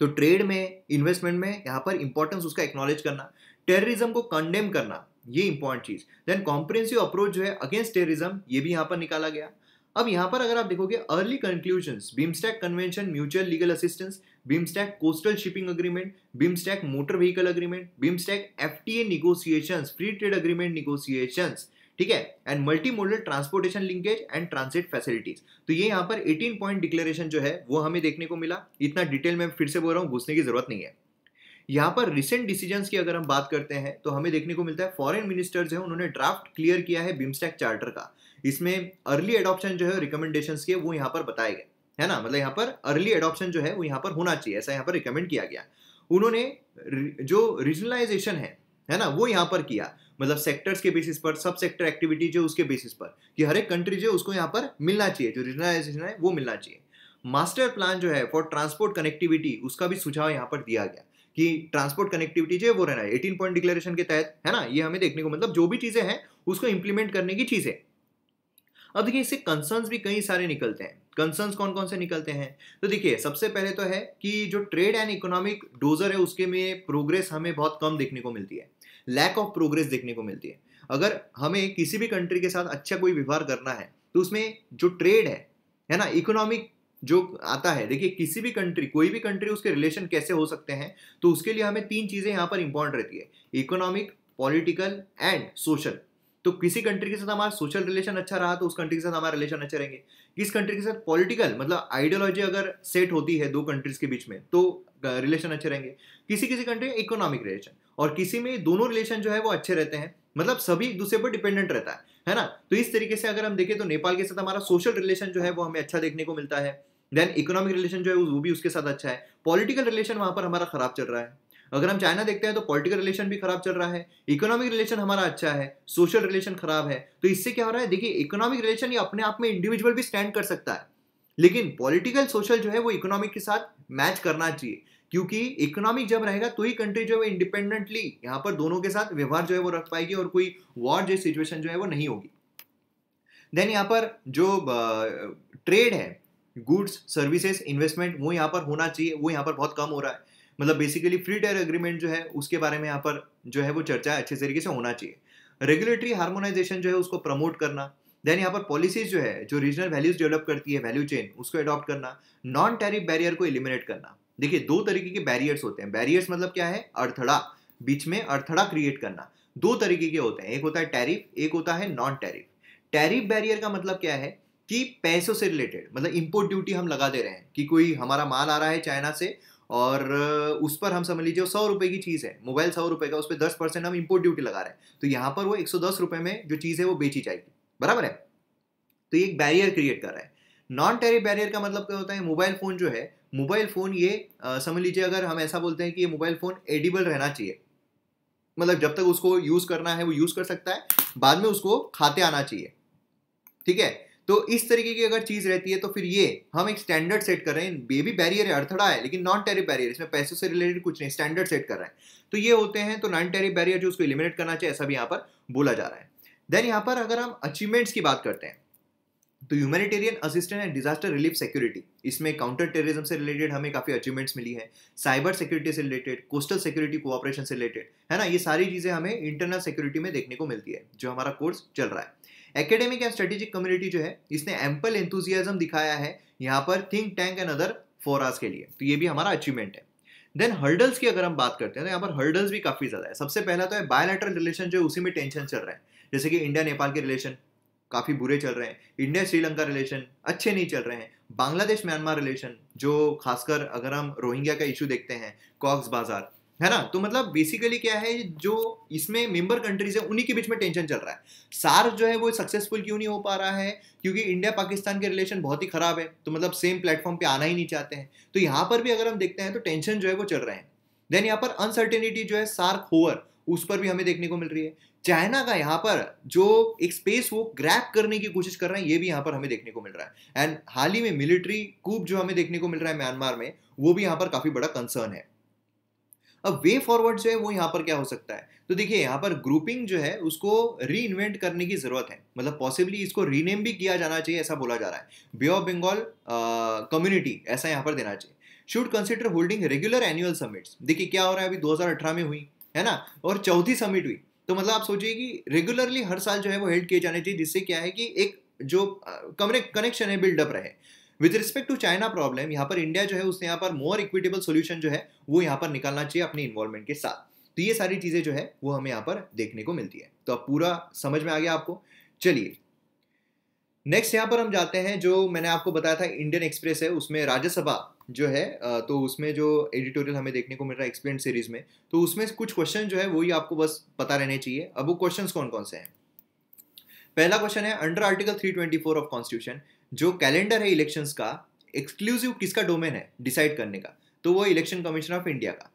Speaker 1: तो ट्रेड में इन्वेस्टमेंट में यहाँ पर इंपॉर्टेंस उसका एक्नोलेज करना टेररिज्म को कंडेम करना ये इंपॉर्टेंट चीज देन कॉम्प्रेंसिव अप्रोच जो है अगेंस्ट टेरिज्म ये भी यहां पर निकाला गया अब यहां पर अगर आप देखोगे early conclusion BIMSTEC convention mutual legal assistance BIMSTEC coastal shipping agreement BIMSTEC motor vehicle agreement BIMSTEC F T negotiation free trade agreement negotiation ठीक है and multi modal transportation linkage and transit facilities तो ये यहां पर 18 पॉइंट डिक्लेरेशन जो है वो हमें देखने को मिला इतना डिटेल में फिर से बोल रहा हूं घुसने की जरूरत नहीं है यहाँ पर रिसेंट डिसीजन की अगर हम बात करते हैं तो हमें देखने को मिलता है फॉरेन मिनिस्टर्स है उन्होंने ड्राफ्ट क्लियर किया है बिम्स्टेक चार्टर का इसमें अर्ली एडॉप्शन जो है रिकमेंडेशन के वो यहाँ पर बताए गए है ना मतलब यहाँ पर अर्ली एडॉप्शन जो है वो यहाँ पर होना चाहिए ऐसा यहाँ पर रिकमेंड किया गया उन्होंने जो रीजनलाइजेशन है है ना वो यहाँ पर किया मतलब सेक्टर्स के बेसिस पर सब सेक्टर एक्टिविटी जो उसके बेसिस पर कि हर एक कंट्री जो उसको यहाँ पर मिलना चाहिए जो रीजनलाइजेशन है वो मिलना चाहिए मास्टर प्लान जो है फॉर ट्रांसपोर्ट कनेक्टिविटी उसका भी सुझाव यहाँ पर दिया गया कि ट्रांसपोर्ट कनेक्टिविटी जो है वो रहना है एटीन पॉइंट डिक्लेरेशन के तहत है ना ये हमें देखने को मतलब जो भी चीज़ें हैं उसको इंप्लीमेंट करने की चीज़ें अब देखिए इससे कंसर्न्स भी कई सारे निकलते हैं कंसर्न्स कौन कौन से निकलते हैं तो देखिए सबसे पहले तो है कि जो ट्रेड एंड इकोनॉमिक डोजर है उसके में प्रोग्रेस हमें बहुत कम देखने को मिलती है लैक ऑफ प्रोग्रेस देखने को मिलती है अगर हमें किसी भी कंट्री के साथ अच्छा कोई व्यवहार करना है तो उसमें जो ट्रेड है है ना इकोनॉमिक जो आता है देखिए किसी भी कंट्री कोई भी कंट्री उसके रिलेशन कैसे हो सकते हैं तो उसके लिए हमें तीन चीज़ें यहाँ पर इंपॉर्टेंट रहती है इकोनॉमिक पॉलिटिकल एंड सोशल तो किसी कंट्री के साथ हमारा सोशल रिलेशन अच्छा रहा तो उस कंट्री के साथ हमारे रिलेशन अच्छे रहेंगे किस कंट्री के साथ पॉलिटिकल मतलब आइडियोलॉजी अगर सेट होती है दो कंट्रीज के बीच में तो रिलेशन अच्छे रहेंगे किसी किसी कंट्री में इकोनॉमिक रिलेशन और किसी में दोनों रिलेशन जो है वो अच्छे रहते हैं मतलब सभी एक दूसरे पर डिपेंडेंट रहता है है ना तो इस तरीके से अगर हम देखें तो नेपाल के साथ हमारा सोशल रिलेशन जो है वो हमें अच्छा देखने को मिलता है देन इकोनॉमिक रिलेशन जो है वो भी उसके साथ अच्छा है पॉलिटिकल रिलेशन वहाँ पर हमारा ख़राब चल रहा है अगर हम चाइना देखते हैं तो पॉलिटिकल रिलेशन भी खराब चल रहा है इकोनॉमिक रिलेशन हमारा अच्छा है सोशल रिलेशन खराब है तो इससे क्या हो रहा है देखिए इकोनॉमिक रिलेशन ये अपने आप में इंडिविजुअल भी स्टैंड कर सकता है लेकिन पॉलिटिकल सोशल जो है वो इकोनॉमिक के साथ मैच करना चाहिए क्योंकि इकोनॉमिक जब रहेगा तो ही कंट्री जो है वो इंडिपेंडेंटली यहाँ पर दोनों के साथ व्यवहार जो है वो रख पाएगी और कोई वॉर जो सिचुएशन जो है वो नहीं होगी देन यहाँ पर जो ट्रेड है गुड्स सर्विसेज इन्वेस्टमेंट वो यहाँ पर होना चाहिए वो यहाँ पर बहुत कम हो रहा है मतलब बेसिकली फ्री टेयर एग्रीमेंट जो है उसके बारे में यहाँ पर जो है वो चर्चा अच्छे तरीके से होना चाहिए रेगुलेटरी हार्मोनाइजेशन जो है उसको प्रमोट करना देन यहाँ पर पॉलिसीज जो है जो रीजनल वैल्यूज डेवलप करती है वैल्यू चेन उसको अडॉप्ट करना नॉन टैरिफ बैरियर को एलिमिनेट करना देखिए दो तरीके के बैरियर्स होते हैं बैरियर्स मतलब क्या है अड़थड़ा बीच में अड़थड़ा क्रिएट करना दो तरीके के होते हैं एक होता है टैरिफ एक होता है नॉन टैरिफ टैरिफ बैरियर का मतलब क्या है कि पैसों से रिलेटेड मतलब इम्पोर्ट ड्यूटी हम लगा दे रहे हैं कि कोई हमारा माल आ रहा है चाइना से और उस पर हम समझ लीजिए सौ रुपए की चीज़ है मोबाइल सौ रुपए का उस पर दस परसेंट हम इम्पोर्ट ड्यूटी लगा रहे हैं तो यहाँ पर वो एक सौ दस रुपये में जो चीज़ है वो बेची जाएगी बराबर है तो ये एक बैरियर क्रिएट कर रहा है नॉन टेरिफ बैरियर का मतलब क्या होता है मोबाइल फ़ोन जो है मोबाइल फ़ोन ये समझ लीजिए अगर हम ऐसा बोलते हैं कि ये मोबाइल फ़ोन एडिबल रहना चाहिए मतलब जब तक उसको यूज़ करना है वो यूज़ कर सकता है बाद में उसको खाते आना चाहिए ठीक है तो इस तरीके की अगर चीज़ रहती है तो फिर ये हम एक स्टैंडर्ड सेट कर रहे हैं बेबी बैरियर है अड़थड़ा है लेकिन नॉन टेरिफ बैरियर इसमें पैसों से रिलेटेड कुछ नहीं स्टैंडर्ड सेट कर रहे हैं तो ये होते हैं तो नॉन टेरिफ बैरियर जो उसको इलिमिनेट करना चाहिए ऐसा भी यहाँ पर बोला जा रहा है देन यहाँ पर अगर हम अचीवमेंट्स की बात करते हैं तो humanitarian assistant and disaster relief security इसमें काउंटर टेररिज्म से रिलेटेड हमें काफ़ी अचीवमेंट्स मिली है साइबर सिक्योरिटी से रिलेटेड कोस्टल सिक्योरिटी कोऑपरेशन से रिलेटेड है ना ये सारी चीज़ें हमें इंटरनल सिक्योरिटी में देखने को मिलती है जो हमारा कोर्स चल रहा है एकेडमिक एंड स्ट्रेटेजिक कम्युनिटी जो है इसने एम्पल एंथुजियाजम दिखाया है यहाँ पर think tank and other fora के लिए तो ये भी हमारा अचीवमेंट है देन हर्डल्स की अगर हम बात करते हैं तो यहाँ पर हर्डल्स भी काफ़ी ज़्यादा है सबसे पहला तो है बायोलेटरल रिलेशन जो है उसी में टेंशन चल रहा है जैसे कि इंडिया नेपाल के रिलेशन काफ़ी बुरे चल रहे हैं इंडिया श्रीलंका रिलेशन अच्छे नहीं चल रहे हैं बांग्लादेश म्यांमार रिलेशन जो खासकर अगर हम रोहिंग्या का इशू देखते हैं कॉक्स बाजार है ना तो मतलब बेसिकली क्या है जो इसमें मेंबर कंट्रीज है उन्हीं के बीच में टेंशन चल रहा है सार्क जो है वो सक्सेसफुल क्यों नहीं हो पा रहा है क्योंकि इंडिया पाकिस्तान के रिलेशन बहुत ही खराब है तो मतलब सेम प्लेटफॉर्म पे आना ही नहीं चाहते हैं तो यहाँ पर भी अगर हम देखते हैं तो टेंशन जो है वो चल रहे हैं देन यहाँ पर अनसर्टेनिटी जो है सार्क होवर उस पर भी हमें देखने को मिल रही है चाइना का यहाँ पर जो एक स्पेस वो ग्रैप करने की कोशिश कर रहे हैं ये भी यहाँ पर हमें देखने को मिल रहा है एंड हाल ही में मिलिट्री कूप जो हमें देखने को मिल रहा है म्यांमार में वो भी यहाँ पर काफी बड़ा कंसर्न है अब वे फॉरवर्ड जो है वो यहाँ पर क्या हो सकता है तो देखिए यहाँ पर ग्रुपिंग जो है उसको री करने की ज़रूरत है मतलब पॉसिबली इसको रीनेम भी किया जाना चाहिए ऐसा बोला जा रहा है बे ऑफ बंगाल कम्युनिटी ऐसा यहाँ पर देना चाहिए should consider holding regular annual summits देखिए क्या हो रहा है अभी 2018 में हुई है ना और चौथी समिट हुई तो मतलब आप सोचिए कि रेगुलरली हर साल जो है वो हेल्ड किए जाने चाहिए जिससे क्या है कि एक जो कमरे कनेक्शन है बिल्डअप रहे with respect to China problem यहाँ पर इंडिया जो है उसने यहाँ पर मोर इक्विटेबल सोल्यूशन जो है वो यहाँ पर निकालना चाहिए अपने इन्वॉल्वमेंट के साथ तो ये सारी चीज़ें जो है वो हमें यहाँ पर देखने को मिलती है तो अब पूरा समझ में आ गया आपको चलिए नेक्स्ट यहाँ पर हम जाते हैं जो मैंने आपको बताया था इंडियन एक्सप्रेस है उसमें राज्यसभा जो है तो उसमें जो एडिटोरियल हमें देखने को मिल रहा है एक्सप्लेन सीरीज में तो उसमें कुछ क्वेश्चन जो है वही आपको बस पता रहने चाहिए अब वो क्वेश्चन कौन कौन से हैं पहला क्वेश्चन है अंडर आर्टिकल 324 ऑफ कॉन्स्टिट्यूशन जो कैलेंडर है इलेक्शंस का एक्सक्लूसिव किसका डोमेन है डिसाइड करने का तो वो इलेक्शन कमीशन ऑफ इंडिया का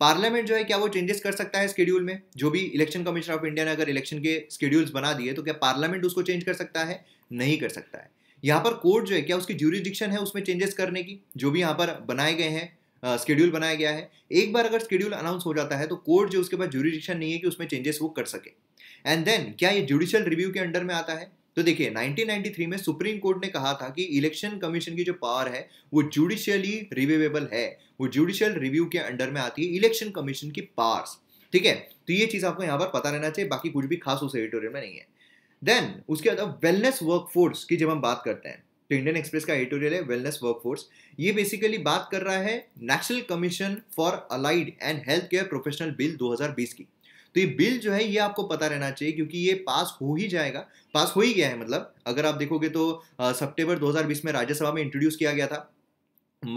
Speaker 1: पार्लियामेंट जो है क्या वो चेंजेस कर सकता है स्केड्यूल में जो भी इलेक्शन कमीशन ऑफ इंडिया ने अगर इलेक्शन के स्केड्यूल्स बना दिए तो क्या पार्लियामेंट उसको चेंज कर सकता है नहीं कर सकता है यहाँ पर कोर्ट जो है क्या उसकी ज्यूरिस्डिक्शन है उसमें चेंजेस करने की जो भी यहाँ पर बनाए गए हैं स्केड्यूल बनाया गया है एक बार अगर स्केड्यूल अनाउंस हो जाता है तो कोर्ट जो उसके पास ज्यूरिस्डिक्शन नहीं है कि उसमें चेंजेस वो कर सके एंड देन क्या ये जुडिशियल रिव्यू के अंडर में आता है तो देखिए 1993 में सुप्रीम कोर्ट ने कहा था कि इलेक्शन कमीशन की जो पावर है वो जुडिशियली रिव्यूएबल है वो जुडिशियल रिव्यू के अंडर में आती है इलेक्शन कमीशन की पावर्स ठीक है तो ये चीज़ आपको यहाँ पर पता रहना चाहिए बाकी कुछ भी खास उस एडिटोरियल में नहीं है देन उसके बाद वेलनेस वर्कफोर्स की जब हम बात करते हैं तो इंडियन एक्सप्रेस का एडिटोरियल है वेलनेस वर्कफोर्स ये बेसिकली बात कर रहा है national commission for allied and health care professional bill 2020 की तो ये बिल जो है ये आपको पता रहना चाहिए क्योंकि ये पास हो ही जाएगा पास हो ही गया है मतलब अगर आप देखोगे तो सितंबर 2020 में राज्यसभा में इंट्रोड्यूस किया गया था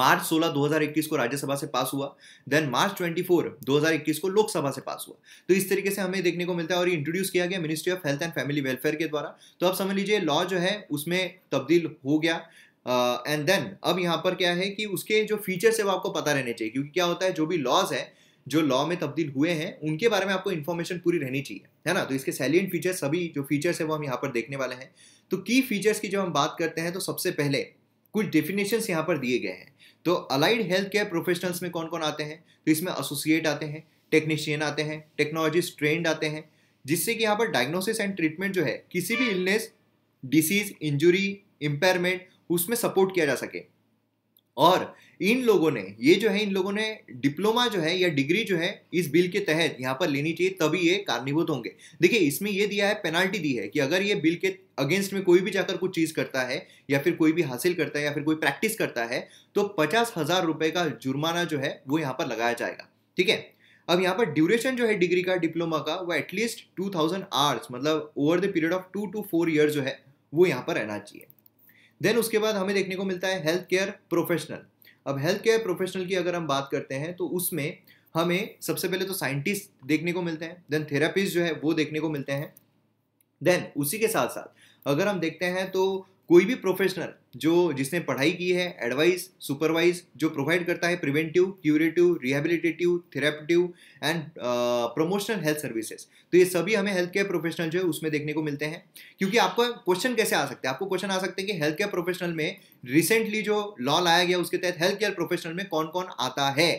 Speaker 1: मार्च 16 2021 को राज्यसभा से पास हुआ देन मार्च 24 2021 को लोकसभा से पास हुआ तो इस तरीके से हमें देखने को मिलता है और इंट्रोड्यूस किया गया ministry of health and family welfare के द्वारा तो आप समझ लीजिए लॉ जो है उसमें तब्दील हो गया एंड uh, देन अब यहाँ पर क्या है कि उसके जो फीचर्स है वो आपको पता रहने चाहिए क्योंकि क्या होता है जो भी लॉज है जो लॉ में तब्दील हुए हैं उनके बारे में आपको इन्फॉर्मेशन पूरी रहनी चाहिए है ना तो इसके सैलियंट फीचर्स सभी जो फीचर्स है वो हम यहाँ पर देखने वाले हैं तो की फीचर्स की जब हम बात करते हैं तो सबसे पहले कुछ डेफिनेशंस यहाँ पर दिए गए हैं तो अलाइड हेल्थ केयर प्रोफेशनल्स में कौन कौन आते हैं तो इसमें एसोसिएट आते हैं टेक्नीशियन आते हैं टेक्नोलॉजिस्ट ट्रेंड आते हैं जिससे कि यहाँ पर डायग्नोसिस एंड ट्रीटमेंट जो है किसी भी इलनेस डिसीज इंजुरी इम्पेयरमेंट उसमें सपोर्ट किया जा सके और इन लोगों ने ये जो है इन लोगों ने डिप्लोमा जो है या डिग्री जो है इस बिल के तहत यहाँ पर लेनी चाहिए तभी ये कारणीभूत होंगे देखिए इसमें ये दिया है पेनाल्टी दी है कि अगर ये बिल के अगेंस्ट में कोई भी जाकर कुछ चीज़ करता है या फिर कोई भी हासिल करता है या फिर कोई प्रैक्टिस करता है तो पचास हज़ार रुपये का जुर्माना जो है वो यहाँ पर लगाया जाएगा ठीक है अब यहाँ पर ड्यूरेशन जो है डिग्री का डिप्लोमा का वो एटलीस्ट टू थाउजेंड आवर्स मतलब over the period of two to four year जो है वो यहाँ पर रहना चाहिए देन उसके बाद हमें देखने को मिलता है हेल्थ केयर प्रोफेशनल अब हेल्थ केयर प्रोफेशनल की अगर हम बात करते हैं तो उसमें हमें सबसे पहले तो साइंटिस्ट देखने को मिलते हैं देन थेरापिस्ट जो है वो देखने को मिलते हैं देन उसी के साथ साथ अगर हम देखते हैं तो कोई भी प्रोफेशनल जो जिसने पढ़ाई की है एडवाइस सुपरवाइज जो प्रोवाइड करता है preventive curative rehabilitative therapeutic and promotional health services तो ये सभी हमें हेल्थ केयर प्रोफेशनल जो है उसमें देखने को मिलते हैं क्योंकि आपको क्वेश्चन कैसे आ सकते हैं आपको क्वेश्चन आ सकते हैं कि हेल्थ केयर प्रोफेशनल में रिसेंटली जो लॉ लाया गया उसके तहत हेल्थ केयर प्रोफेशनल में कौन कौन आता है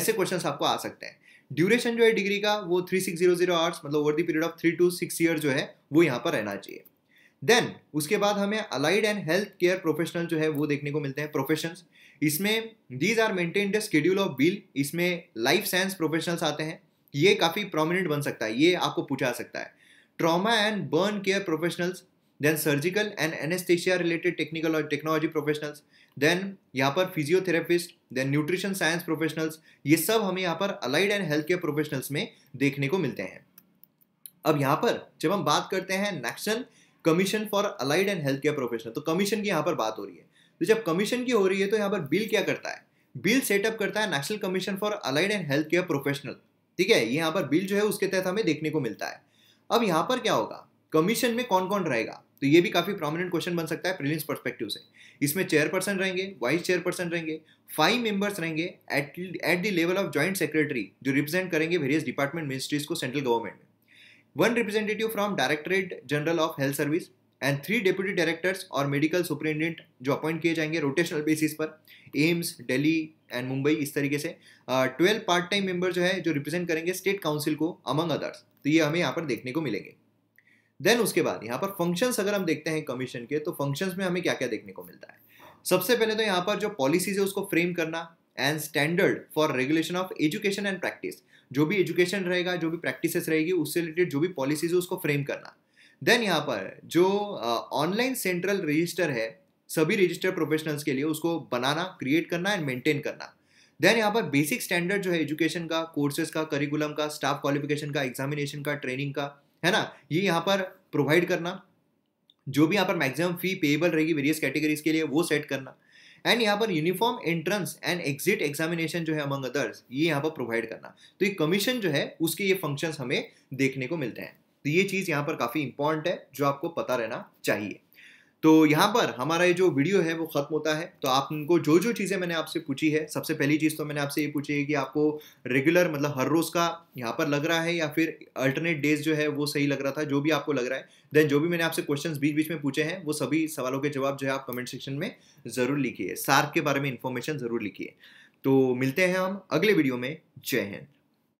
Speaker 1: ऐसे क्वेश्चन आपको आ सकते हैं ड्यूरेशन जो है डिग्री का वो three six zero zero hours मतलब over the period of three to six year जो है वो यहाँ पर रहना चाहिए देन उसके बाद हमें allied and health care professional जो है वो देखने को मिलते हैं प्रोफेशन इसमें these are maintain the schedule of bill इसमें लाइफ साइंस प्रोफेशनल्स आते हैं ये काफ़ी प्रोमिनेंट बन सकता है ये आपको पूछा सकता है trauma and burn care professionals then surgical and anaesthesia related technical और टेक्नोलॉजी प्रोफेशनल्स देन यहाँ पर physiotherapist then nutrition science professionals ये सब हमें यहाँ पर allied and health care professionals में देखने को मिलते हैं अब यहाँ पर जब हम बात करते हैं national commission for allied and health care professional तो कमीशन की यहाँ पर बात हो रही है तो जब कमीशन की हो रही है तो यहाँ पर बिल क्या करता है बिल सेटअप करता है national commission for allied and health care professional ठीक है यहाँ पर बिल जो है उसके तहत हमें देखने को मिलता है अब यहाँ पर क्या होगा कमीशन में कौन कौन रहेगा तो ये भी काफी प्रोमिनेंट क्वेश्चन बन सकता है प्रीलिम्स परस्पेक्टिव से इसमें चेयरपर्सन रहेंगे वाइस चेयरपर्सन रहेंगे फाइव मेंबर्स रहेंगे at at the level of joint secretary जो रिप्रेजेंट करेंगे वेरियस डिपार्टमेंट मिनिस्ट्रीज को central government one representative from directorate general of health service and three deputy directors और मेडिकल सुप्रिटेंडेंट जो अपॉइंट किए जाएंगे रोटेशनल बेसिस पर एम्स डेली एंड मुंबई इस तरीके से ट्वेल्व पार्ट टाइम मेंबर जो है जो रिप्रेजेंट करेंगे स्टेट काउंसिल को अमंग अदर्स तो ये हमें यहाँ पर देखने को मिलेंगे देन उसके बाद यहाँ पर फंक्शंस अगर हम देखते हैं कमीशन के तो फंक्शंस में हमें क्या क्या देखने को मिलता है सबसे पहले तो यहाँ पर जो पॉलिसीज है उसको फ्रेम करना and standard for regulation of education and practice जो भी एजुकेशन रहेगा जो भी प्रैक्टिसेस रहेगी उससे रिलेटेड जो भी पॉलिसीज है उसको फ्रेम करना देन यहाँ पर जो ऑनलाइन सेंट्रल रजिस्टर है सभी रजिस्टर प्रोफेशनल्स के लिए उसको बनाना क्रिएट करना एंड मेंटेन करना देन यहाँ पर बेसिक स्टैंडर्ड जो है एजुकेशन का कोर्सेज का करिकुलम का स्टाफ क्वालिफिकेशन का एग्जामिनेशन का ट्रेनिंग का है ना ये यहाँ पर प्रोवाइड करना जो भी यहाँ पर मैक्सिमम फी पेएबल रहेगी वेरियस कैटेगरीज के लिए वो सेट करना एंड यहाँ पर uniform entrance and exit examination जो है अमंग अदर्स ये यहाँ पर प्रोवाइड करना तो ये कमीशन जो है उसके ये फंक्शन हमें देखने को मिलते हैं तो ये चीज़ यहाँ पर काफ़ी इंपॉर्टेंट है जो आपको पता रहना चाहिए तो यहाँ पर हमारा ये जो वीडियो है वो ख़त्म होता है तो आप उनको जो जो चीज़ें मैंने आपसे पूछी है सबसे पहली चीज़ तो मैंने आपसे ये पूछी है कि आपको रेगुलर मतलब हर रोज़ का यहाँ पर लग रहा है या फिर अल्टरनेट डेज जो है वो सही लग रहा था जो भी आपको लग रहा है देन जो भी मैंने आपसे क्वेश्चन बीच बीच में पूछे हैं वो सभी सवालों के जवाब जो है आप कमेंट सेक्शन में ज़रूर लिखिए सार्क के बारे में इन्फॉर्मेशन ज़रूर लिखिए तो मिलते हैं हम अगले वीडियो में जय हिंद